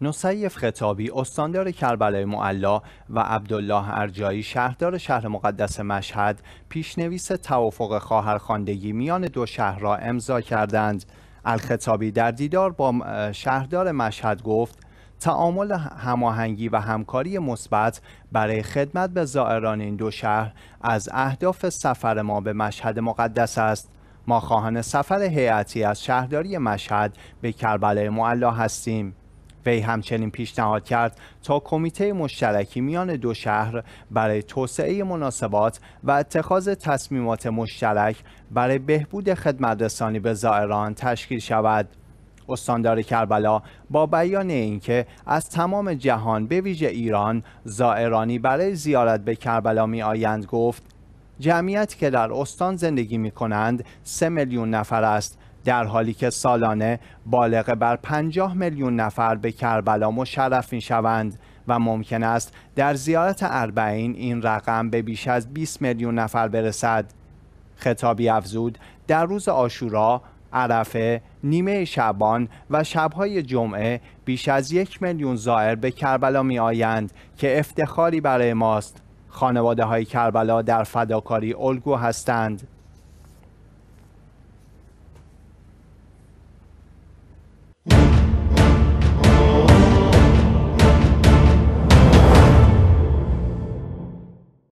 نصیف خطابی استاندار کربلای معلا و عبدالله ارجایی شهردار شهر مقدس مشهد پیشنویس توافق خواهرخواندگی میان دو شهر را امضا کردند الخطابی در دیدار با شهردار مشهد گفت تعامل هماهنگی و همکاری مثبت برای خدمت به زائران این دو شهر از اهداف سفر ما به مشهد مقدس است ما خواهان سفر هیئتی از شهرداری مشهد به کربلای معلا هستیم وی همچنین پیشنهاد کرد تا کمیته مشترکی میان دو شهر برای توسعه مناسبات و اتخاذ تصمیمات مشترک برای بهبود خدمت به زائران تشکیل شود. استاندار کربلا با بیان اینکه از تمام جهان به ویژه ایران زائرانی برای زیارت به کربلا می آیند گفت جمعیت که در استان زندگی می کنند سه میلیون نفر است در حالی که سالانه بالغ بر 50 میلیون نفر به کربلا مشرف می شوند و ممکن است در زیارت اربعین این رقم به بیش از 20 میلیون نفر برسد. خطابی افزود در روز آشورا عرفه، نیمه شبان و شبهای جمعه بیش از یک میلیون زائر به کربلا می آیند که افتخاری برای ماست. خانواده های کربلا در فداکاری الگو هستند.